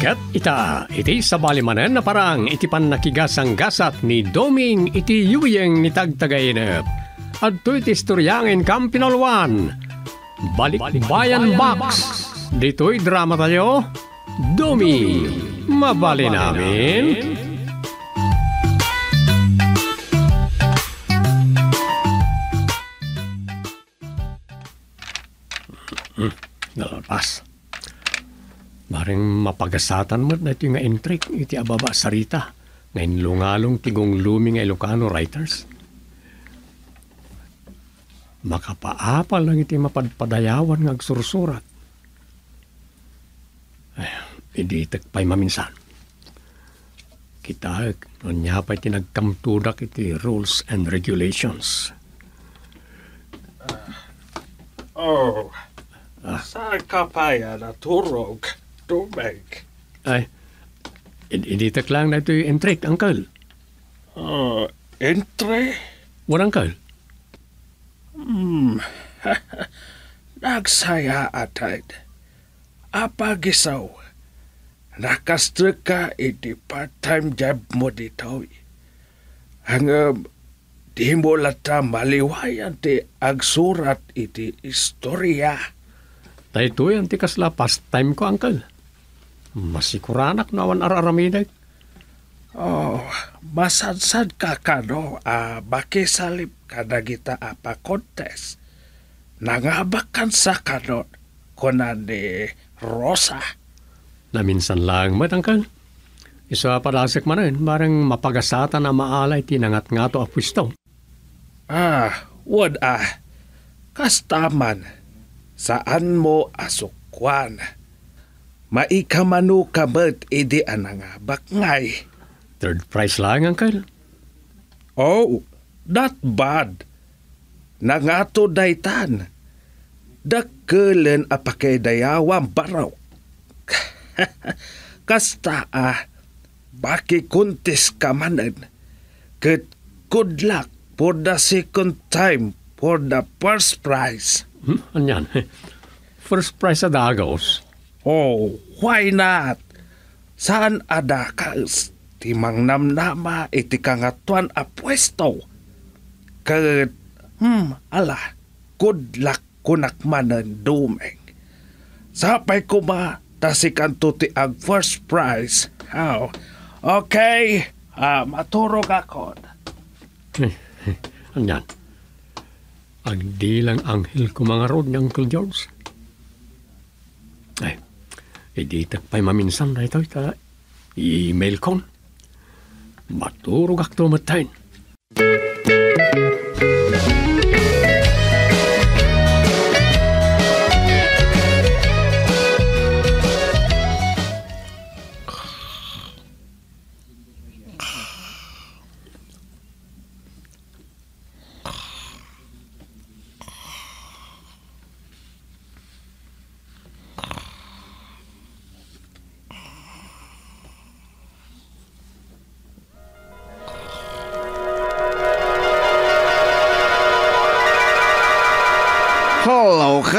Ket ita, iti sa balimanen na parang iti panakigasang gasat ni Doming iti yuyeng ni tagtagainep. At to iti istoryangin kam pinalwan. Balik, Balik Bayan, Bayan Box. Box. Dito'y drama tayo. Domi, mabali namin. Hmm, nalapas. Maring mapagasatan mo na ito nga intrik iti ababa sarita. Ngayon lungalong tigong lumi nga Ilocano writers. Makapaapal lang iti mapadpadayawan nga agsursurat. Ay, eh, hindi pa'y maminsan. Kita, noon niya pa'y tinagkamtudak iti rules and regulations. Uh, oh, ah. saan ka pa'y naturog? tubig. Ay, tak lang na ito'y entrek, uncle. Uh, ah, entre? Walang kal. Hmm, nagsaya atad. Apa gisaw? Nakastrik ka iti part-time job mo dito. Ang um, di mo lata maliwayan ti agsurat iti istorya. Tayo yan ti past time ko, uncle. Masikuranak nawan araraminag. Oh, masadsad ka ka no, ah, makisalip ka na kita apa ah, kontes. Nangabakan sa kanon, kunan ni Rosa. Naminsan lang matangkan. Isa palasik man rin, marang mapagasata na maalay tinangat nga to apwistaw. Ah, wad ah, kastaman, saan mo asukwan? Maikamano ka ba't edi anangabak ngay? Third price lang, Uncle. Oh, not bad. Nangato daytan. Dakelen apake dayawang baraw. Kasta ah, baki kuntis kamanan. Good, good luck for the second time for the first prize. Hmm? Anyan? First prize sa Dagos? Oh, why not? Saan ada ka timang namnama iti kangatuan a Kaget, hmm, ala, good luck kunak manan dumeng. Sapay ko ba, tasikan tuti ti ag first prize. How? Oh, okay, uh, ah, maturo ka kon. Anyan. Ang dilang anghel ko mga rod ni Uncle George. Ay, eh, Idita pa'y maminsan na ito, ita i-mail kon. Maturog akto matain.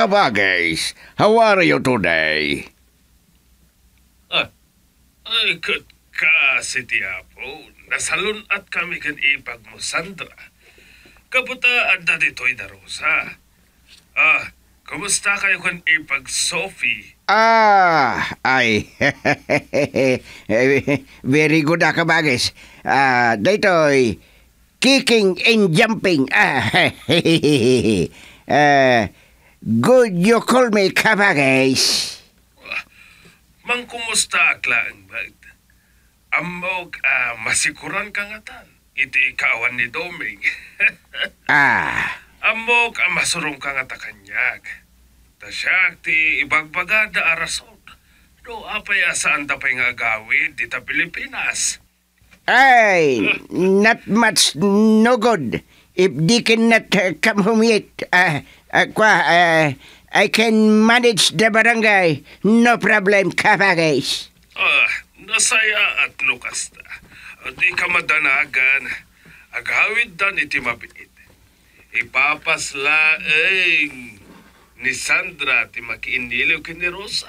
Kaba guys, how are you today? Ah, ay, good ka, Siti Apo. Nasalun at kami kan ipag mo, Sandra. Kaputa at dadito'y darusa. Ah, uh, kumusta kayo kan ipag Sophie? Ah, ay. Very good ka, bagis. Ah, dito'y kicking and jumping. Ah, eh, Good you call me kabagais. Mangkumusta, kumusta aklaan bag? Amog uh, ah, masikuran ka nga tan. Iti ikawan ni Doming. ah. Amog uh, ah, masurong ka nga takanyag. Tasyak ti ibagbagada arasod. Ah, Do apay asaan tapay nga gawid dita Pilipinas. Ay, not much no good if they cannot uh, eh, come home yet. Uh, eh, kwa, uh, I can manage the barangay. No problem, kapagais. Ah, nasaya at nukas na. Di ka madanagan. Agawid dan iti mabit. Ipapaslaeng ni Sandra ti makiiniliw kini Rosa.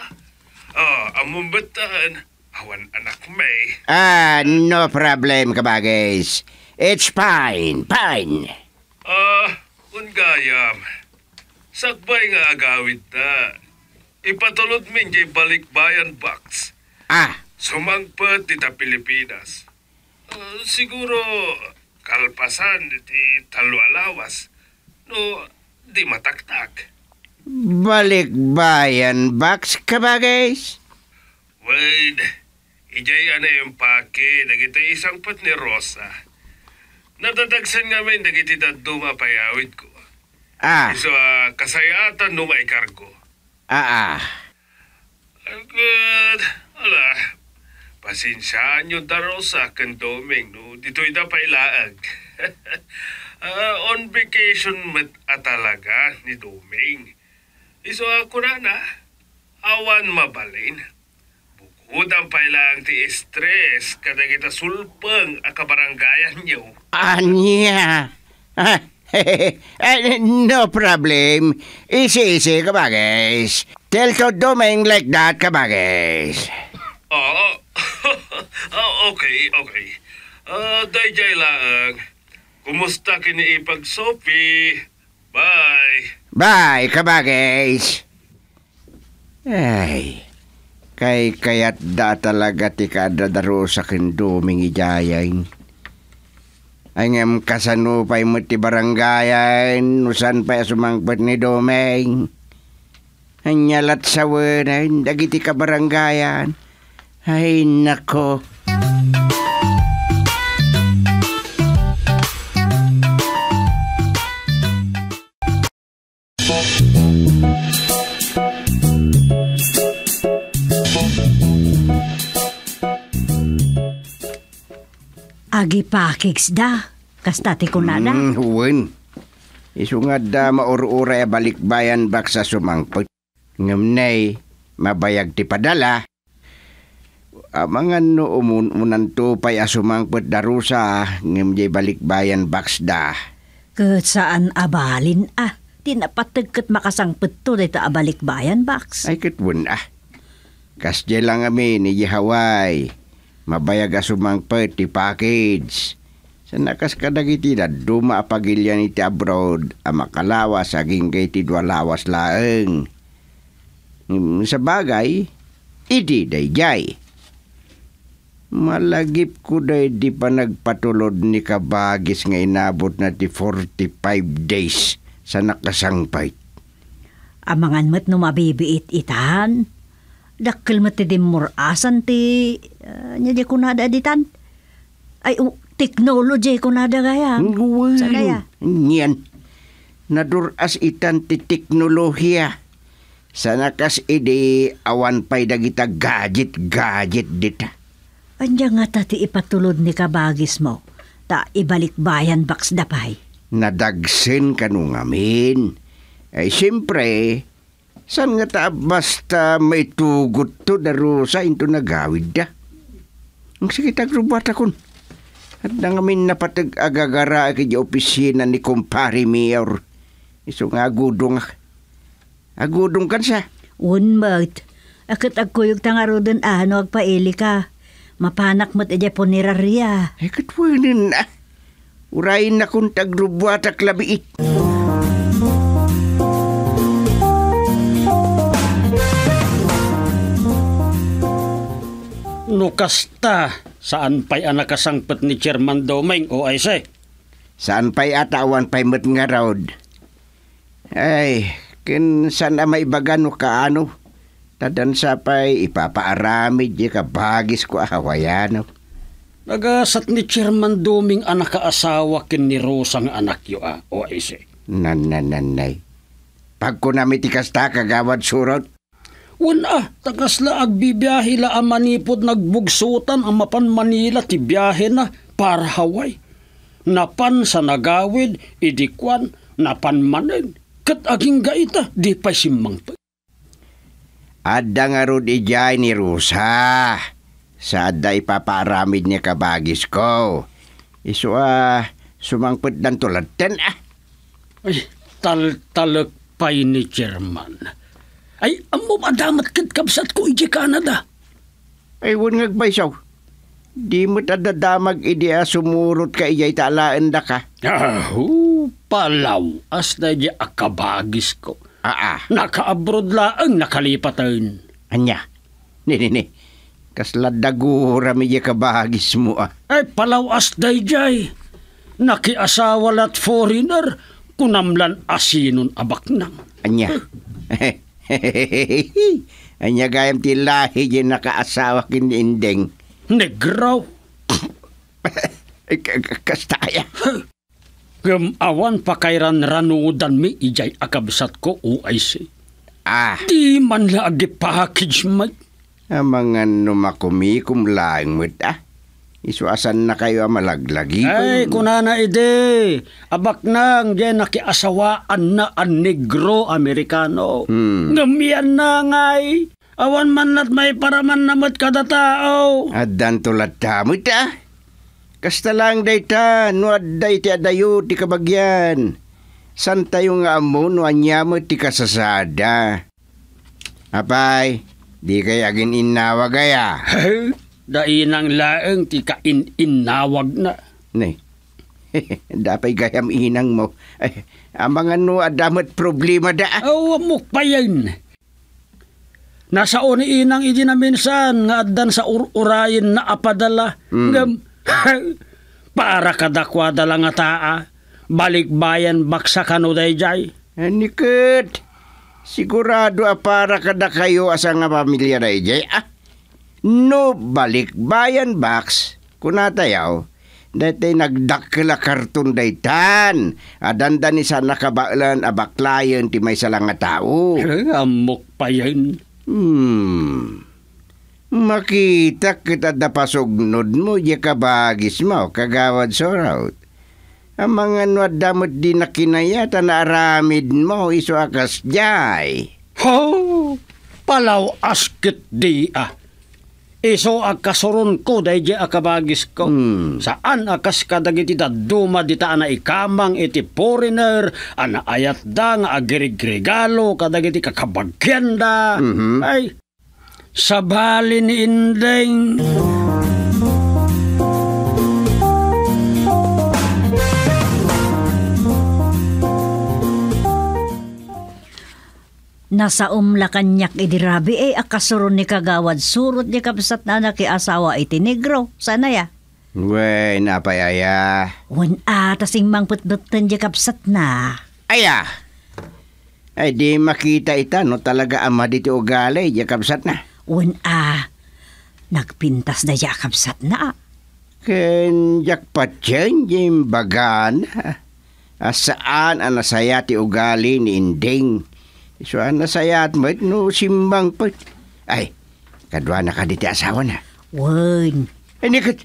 Ah, oh, amumbetan. Awan anak may. Ah, no problem, kabagis. It's fine, fine. Ah, uh, ungayam. Sakbay nga agawit ta. Ipatulot min kay Balikbayan Box. Ah. Sumangpat dita Pilipinas. Uh, siguro kalpasan ti Talualawas. No, di mataktak. Balikbayan Box ka ba guys? Wade, ijay ano yung pake, dagiti isang pat ni Rosa. Natatagsan nga may dagiti daduma payawid ko. Ah. Sa kasayatan no may kargo. Ah, ah. Good. Ala. Pasensyaan nyo daro sa akin, Doming. No? Dito'y da pailaag. uh, ah, on vacation met atalaga ni Doming. Iso ako na na. Awan mabalin. Bukod ang pailaang ti stress kada kita sulpang akabaranggayan nyo. Anya. Ah, ah Eh, no problem. Easy-easy, kabages. Tell to Doming like that, kabages. Oh, ah, oh okay, okay. Uh, ah, Dayjay lang. Kumusta kiniipag Sophie? Bye. Bye, kabages. Ay, kay kayat da talaga ti kadadaro sa kinduming ijayain. Ang em kasanupay mo ti barangayan, usan pa sumangpat ni Domeng. Anyalat sa wanan, dagiti ka barangayan. Ay nako. Agi pakiks da. Kasta ti kunada. Hmm, Isungad da maurura balik bayan bak sa sumangpot. Ngamnay, mabayag ti padala. Amangan no umunan tupay asumangpot darusa balik bayan baks da. Kat saan abalin ah? Tinapatag kat makasangpot to dito bayan baks. Ay katwun ah. Kasje lang kami ni Hawai. Mabayag asumangpot ti package. Sa nakas kadagiti da duma pagilyan iti abroad a makalawas aging kay ti dua laeng. Mm, sa bagay, iti dayjay. Malagip ko day di pa nagpatulod ni kabagis nga inabot na ti 45 days sa nakasangpay. Amangan mo't mabibiit itan. Dakil mo't ti dimurasan ti uh, eh, niya di kunada ditan. Ay, u- teknologi ko na dagaya. Wow. Sa gaya. Niyan. Naduras itan ti teknolohiya. Sana kas ide awan pay dagita gadget-gadget dita. Anya nga tati ipatulod ni kabagis mo. Ta ibalik bayan baks dapay. Nadagsin kanungamin. Ay eh, siyempre, San nga ta basta may tugot to darusa into nagawid da. Ang sige tagrubata kun. At nangamin na patag agagara kay opisina ni kumpari mayor. Iso nga agudong. Agudong kan siya. Unbat. Akit agkuyog tangaro dun ano agpaili ka. Mapanak mo't edi punerarya. Ay katwanin na. Ah. Urayin na kung tagrubuat at labiit. Nukasta. No, Saan pa'y anak kasangpet ni Chairman Domeng o ay say? Saan pa'y atawan pa'y met nga raod? Ay, kin saan na may bagano ka ano? Tadan pa'y ipapaaramid di ka bagis ko ahawayano. Ah, Nagasat ni Chairman Doming anak kaasawa kin ni Rosang anak yo ah, o ay say. Nanananay. Pag ko namitikas ta kagawad surot, wala, tagas la agbibiyahe la amanipod nagbugsutan ang mapan Manila ti biyahe na para Hawaii. Napan sa nagawid, idikwan, napan manin. Kat aging gaita, di pa simang pa. Adda nga rod ni Rusa. Sa adda ipaparamid niya kabagis ko. Isu ah, sumangpet dan tulad ten ah. Ay, tal-talak pa'y ni German ay, amo madamat kit kapsat ko iji Canada. Ay, wun nagbaisaw. Di mo tadadamag idea ah, sumurot ka ijay talaan da ka. Ah, palaw. As na di akabagis ko. Ah, ah. Naka-abroad laang nakalipatan. Anya? Ni, ni, ni. Kasladagura mi kabagis mo ah. Ay, palaw as dayjay. Nakiasawa lat foreigner, kunamlan asinon abak nang. Anya? Eh. Hehehehe. Anya gayam ti lahi yung nakaasawa kin indeng. Negro! Kastaya. Gumawan pa kay ranranudan mi ijay akabsat ko uay si. Ah. Di man lagi package, Mike. Amangan numakumikum laing mo ah. Isu asan na kayo ah, malaglagi? Ay, kunana ide. Abak nang diyan nakiasawaan na ang negro Amerikano. Hmm. Ngamian na ngay. Awan man nat may paraman namot kada tao. Adan tulad tamo ta. Ah. Kasta lang dayta, nuad day ti adayo ti kabagyan. San tayo nga amo no anyamo ti kasasada. Apay, di kay agin inawa gaya. Ah. Dainang laeng ti kain-innawag na. Nay, dapay gayam inang mo. Eh, Ay, ang mga adamat problema da. Awa amok pa yan. Nasao ni inang idi na minsan nga addan sa ururayin na apadala. Mm. Ngam, para kadakwada lang nga Balik bayan baksa kano dayjay. Anikot, eh, sigurado para kada kayo asa nga pamilya dayjay ah no balik bayan box kunatayaw dati nagdakla karton daytan adanda ni sa nakabaklan a baklayan ti may salang nga tao amok pa yan hmm makita kita da pasugnod mo di kabagis mo kagawad soraut ang mga nuadamot di na kinayata na aramid mo iso akas jay ho palaw asket di ah Iso akasoron ko day di akabagis ko. Hmm. Saan akas kadagiti duma dita ana ikamang iti foreigner, ana ayat da nga agirigregalo kadagiti kakabagyan da. Mm-hmm. Ay, sabali ni Indeng. Mm-hmm. Nasaom lakanyak idirabi eh akasuro ni kagawad surot ni kapsat na naki asawa iti negro. Sana ya. Wey, napayaya. Wan atasing ah, tasing mangputbutan di kapsat na. Aya! Ay di makita ita no talaga ama diti ugali di kapsat na. Wan a, ah, nagpintas na di kapsat na. Ken jakpatyan di bagan. Ah, asaan anasaya ti ugali ni Inding? Isuan na saya at mait no simbang pa. Ay, kadwa na ka diti asawa na. Wan. Ay, eh, nikat.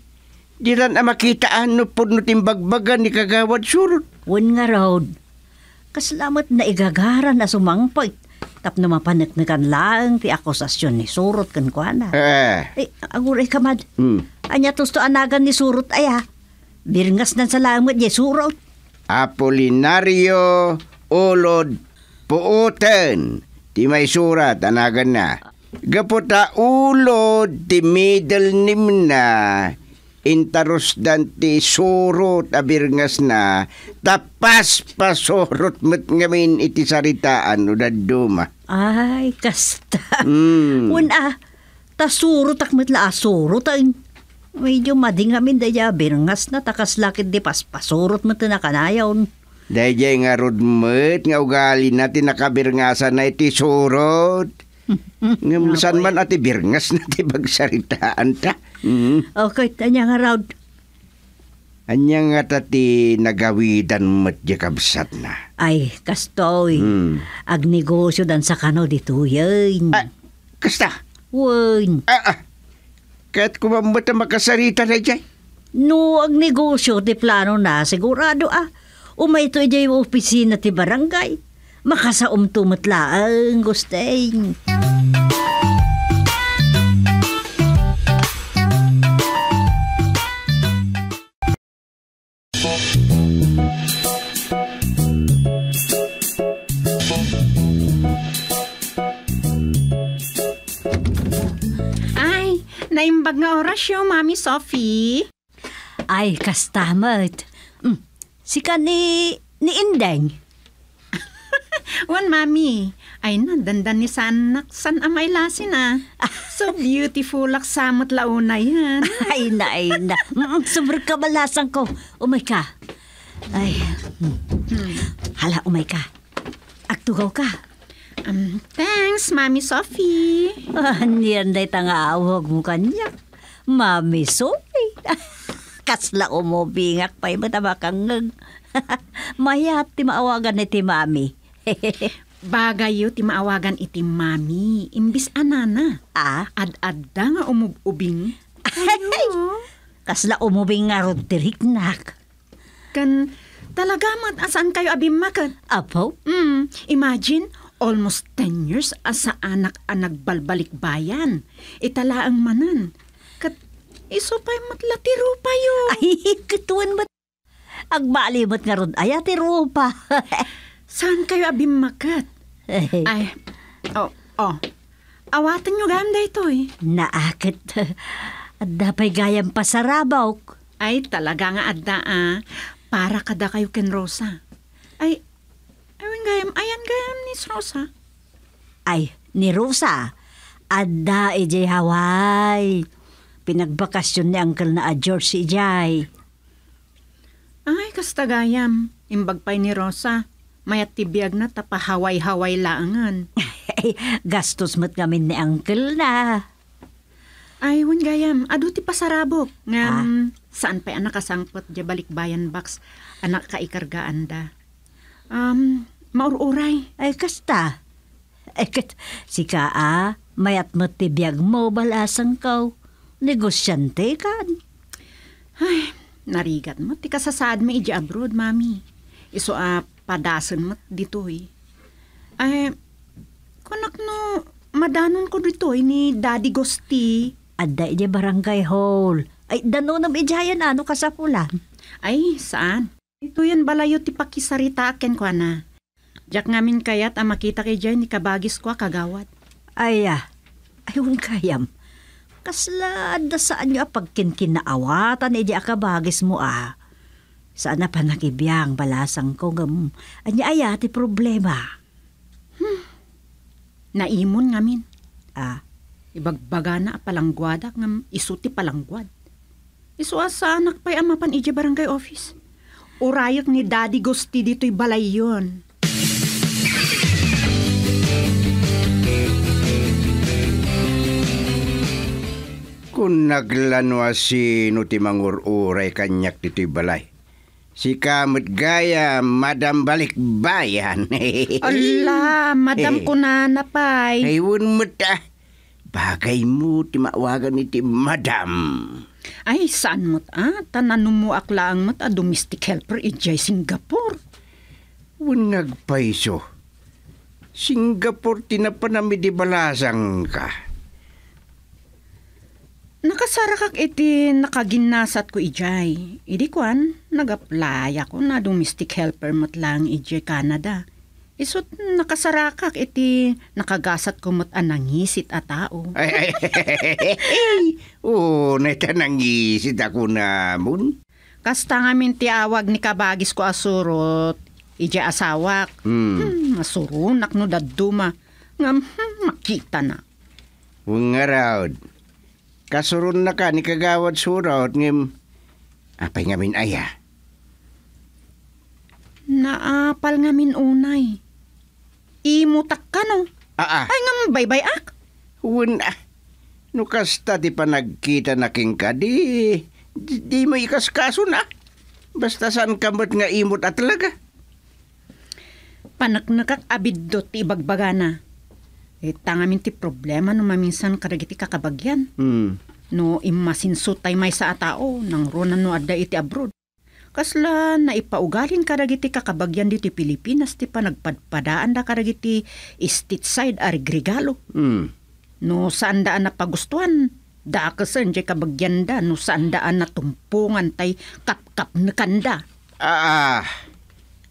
Di lang na makita ano po no timbagbagan ni kagawad surut. Wan nga raw. Kasalamat na igagara na sumangpay. Tap na mapanagnagan lang ti akusasyon ni surut kan ko na. Eh. Ay, eh, aguray eh, kamad. Hmm. Anya tusto anagan ni surut aya. ha. Birngas na salamat ni surut. Apolinario Olod Puuten, di may surat, anagan na. Gaputa ulo, di middle nim na, intaros dan ti abirngas na, tapas pasurot met ngamin iti saritaan o daduma. Ay, kasta. Mm. Una, tasurot ak met la asurot ay medyo mading ngamin daya birngas na takas lakit di paspasurot met na kanayon. Dahil nga rodmet nga ugali natin nakabirngasan na iti surod. Ngayon man eh. ati birngas na ti bagsaritaan ta. Mm. Mm-hmm. Okay, oh, tanya nga raud. Anya nga tati nagawidan met jakabsat na. Ay, kastoy. Mm. Agnegosyo dan sa kano dito yun. Ah, kasta? Wen. Ah, ah. Kahit kumamot makasarita na dyan. No, ang negosyo, di plano na, sigurado ah Umay ito ijay opisina ti barangay. Makasaom tumutlaang gusteng. Naimbag nga oras orasyo, Mami Sophie. Ay, kastamat. Sika ni, ni Indeng. Wan, mami. Ay na, dandan ni sanak. San amay lasin ah. So beautiful laksamot launa yan. ay na, ay na. Sobrang kabalasan ko. Umay ka. Ay. Hmm. Hala, umay ka. Aktugaw ka. Um, thanks, Mami Sophie. Ah, niyanday tanga awag mo kanya. Mami Sophie. Kas la umubingak pa yung matabakangag. Mayat ti maawagan ni ti mami. Bagay yu ti maawagan iti mami. Imbis anana. Ah? ad adda nga umububing. Ayo. Ano? Kasla umubing nga ron nak. Kan talaga mat kayo abimakan? Apo? Mm, imagine, almost 10 years asa anak-anak nagbalbalik bayan. Italaang manan. Kat Iso pa'y matlatiro pa yun. Ay, kituan mat. Agmaalimat nga ron, ay atiro pa. Saan kayo abim abimakat? Eh. ay, oh, oh. Awatan nyo ganda ito eh. Naakit. Adda pa'y gayam pasarabaw. Ay, talaga nga adda ah. Para kada kayo ken Rosa. Ay, ayun gayam, ayan gayam ni Rosa. Ay, ni Rosa. Adda ije eh, Hawaii. Pinagbakasyon ni Uncle na a George si Ijay. Ay, kastagayam. Imbagpay ni Rosa. Mayat tibiyag na tapahaway-haway laangan. Ay, gastos mat kami ni Uncle na. Ay, wan gayam. Aduti pa sarabok. Nga, ah. saan pa'y anak kasangpot di bayan box. Anak ka ikargaan da. Um, maururay. Ay, kasta. Ay, kat, si ka ah, mayat matibiyag mo balasang kaw. Negosyante ka. Ay, narigat mo. Tika sasaad mo iji abroad, mami. Iso a uh, padasan mo dito eh. Ay, kunak no, madanon ko dito eh, ni Daddy Gosti. Adda iji barangay hall. Ay, danonam ijayan ano kasapulan. Ay, saan? Ito yan balayo ti pakisarita akin ko na. Diyak ngamin kayat ang makita kay Jay ni kabagis ko kagawat. Ay, ah, ayun kayam. Kasla, da saan nyo apagkinkinaawatan, edi eh, akabagis mo ah. Saan na panakibiyang balasang ko gam, anya ayati ah, problema. Hmm. Naimon ngamin. Ah, ibagbaga na palanggwada ngam isuti palanggwad. Iso anak ah, pa'y amapan ije barangay office. Urayak ni Daddy Gusti dito'y balay yun. Kun naglanwa si nuti mangururay kanyak titi balay. Si kamot gaya, Madam Balik Bayan. Ala, Madam Kunana pa'y. Ayun mo ta. Ah. Bagay mo, timawagan ni ti Madam. Ay, saan mo't ah? Tananong mo aklaang mo't a ah, domestic helper ijay eh, Singapore. Unag paiso. Singapore tinapanami di balasang ka. Nakasarakak iti nakaginasat ko ijay. Idi kwan, nag-apply ako na domestic helper mat lang ijay Canada. Isot nakasarakak iti nakagasat ko mat anangisit a tao. ay, ay, ay, oh, naitanangisit ako namon. Kasta nga minti awag ni kabagis ko asurot, ija asawak. Hmm. hmm asurunak no daduma. Nga, hmm, makita na. Ungarawd. Kasurun na ka ni kagawad surawat ngem apay ngamin aya. Naapal ngamin unay. Imutak ka no? Aa. Ay ngam baybayak? Wuna. Ah. Nukasta di pa nagkita na king ka di, di, di mo ikaskaso na. Basta saan kamot nga imot at talaga. Panaknakak abidot ti ibagbagana. Ita eh, nga minti problema no maminsan karagiti kakabagyan. Mm. No imasinso tay may sa atao nang runan no adda iti abroad. Kasla na ipaugarin karagiti kakabagyan dito Pilipinas ti panagpadpadaan nagpadpadaan da karagiti stateside arigregalo. Mm. No saan daan na pagustuhan da kasan jay kabagyan da no saan daan na tumpungan tay kapkap na kanda. Ah,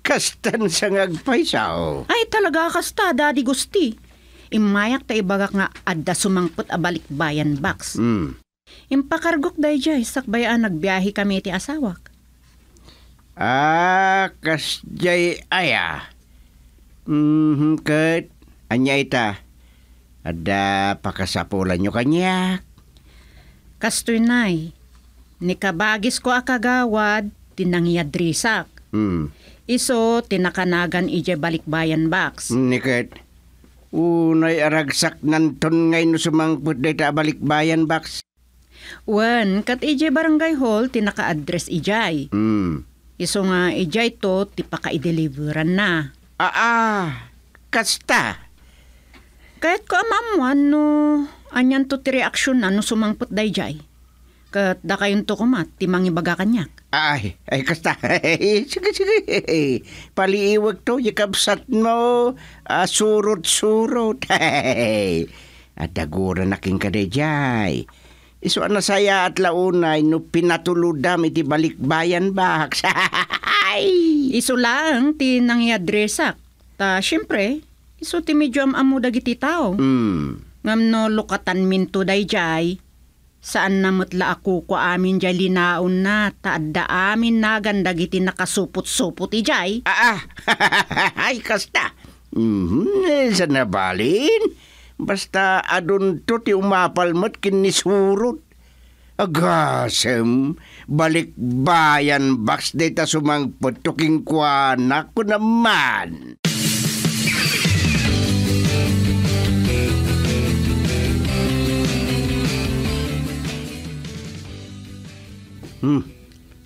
kastan sa ngagpaysaw. Ay talaga kasta, Daddy Gusti imayak ta ibagak nga adda sumangput a balikbayan box. Mm. Impakargok dahi jay, sakbayan nagbiyahe kami iti asawak. Ah, kas jay aya. Mm-hmm, kat, anya ita. Ada pakasapulan nyo kanya. Kastoy nay, ni kabagis ko akagawad, tinangyadrisak. Mm. Iso, tinakanagan ije balikbayan box. Mm, ni kat, Unay aragsak nanton ngay no sumangpot day balikbayan box. Wan, kat ijay barangay hall, tinaka-address ijay. Hmm. Iso nga ijay to, tipaka i-deliveran na. Ah, ah, kasta. Kahit ko amamuan no, anyan to ti reaksyon na no sumangpot day jay. Kat da kayon to kumat, timang ibaga kanyak. Ay, ay kasta. sige, sige. Paliiwag to, yakabsat mo. Ah, surot-surot. at agura na king kadejay. Iso na saya at launay no pinatuludam iti balikbayan bak. iso lang ti nangyadresak. Ta, syempre, iso ti medyo amamudag iti tao. Mm. Ngam no lukatan minto dayjay Saan namutla ako ko amin jay linaon na taadda amin na ganda giti nakasupot-supot ijay? Ah, ah. ay kasta. Mm-hmm. Eh, Sa nabalin, basta adon to ti umapalmat kinisurot. Agasem, balik bayan baks data sumangpot tuking kuanak ko naman. Hmm.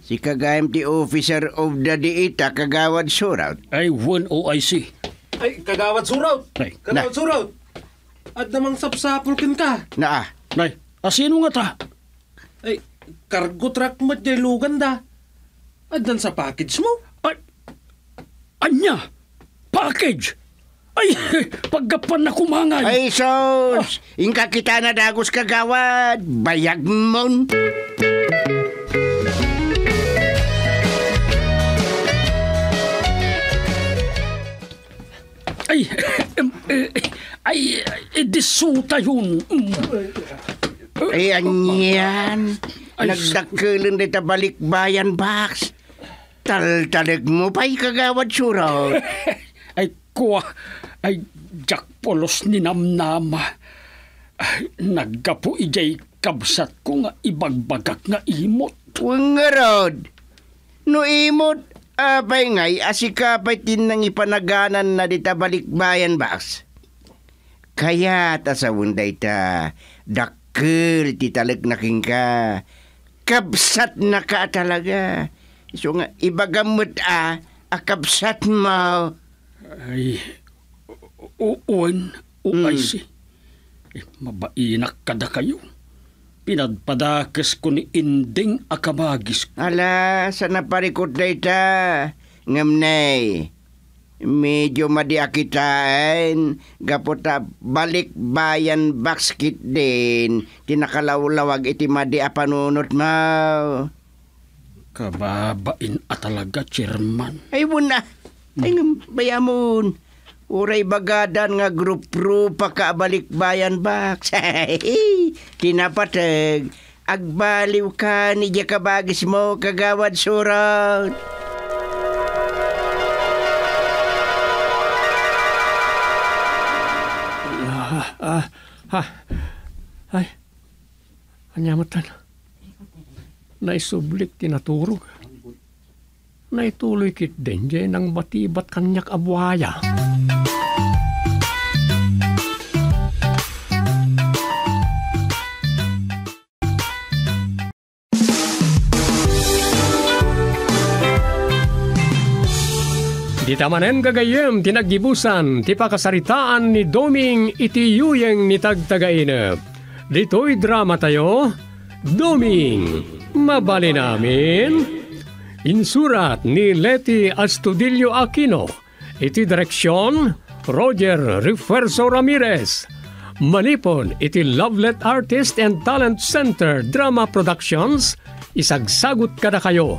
Si kagayam ti officer of the diita kagawad suraut. Ay, one OIC. Ay, kagawad suraut. Ay. Kagawad na. suraut. At namang sapsapol kin ka. Na ah. Nay, asino nga ta? Ay, cargo truck mat jay lugan da. At dan sa package mo? Ay, anya? Package? Ay, paggapan na kumangay. Ay, so, ah. ingka kita na dagos kagawad, bayag mon. Bayag mon. ay, eh, ay, eh, disuta yun. Mm. Ayan anyan. Nagdakilan dito balik balikbayan, Bax. Taltalig mo pa'y kagawad surot. ay, kuwa. Ay, jakpolos ni namnama. Ay, naggapo ijay kabsat ko nga ibagbagak nga imot. Wangarod. No imot, Uh, ah, paingay, tin nang ipanaganan na dita balikbayan baks. Kaya ta sa unday ta, dakil ti talag naking ka. Kabsat na ka talaga. So nga, ibagamot ah, a, akabsat mo. Ay, uwan, uwan mm. si. Eh, mabainak kada kayo. Pinadpadakas ko ni Inding Akabagis. Ala, sa naparikot na ita, ngamnay. Medyo madiakitain, gaputa balik bayan basket din, tinakalawlawag iti madi apanunot mo. Kababain at talaga, chairman. Ay, wuna. Ay, bayamon. Uray bagadan nga grupro pa kaabalik bayan bak. Kinapatag, agbaliw ka ni Jakabagis mo kagawad surat. Ah, ah, ah, ay, anyamatan. Naisublik tinaturog. Naituloy kit denje ng batibat kanyak abwaya. Naituloy Ti tamanen gagayem tinagibusan ti pakasaritaan ni Doming iti yuyeng ni tagtagainep. Ditoy drama tayo, Doming, mabali namin. Insurat ni Leti Astudillo Aquino, iti direksyon Roger Refuerzo Ramirez. Manipon iti Lovelet Artist and Talent Center Drama Productions, isagsagot kada kayo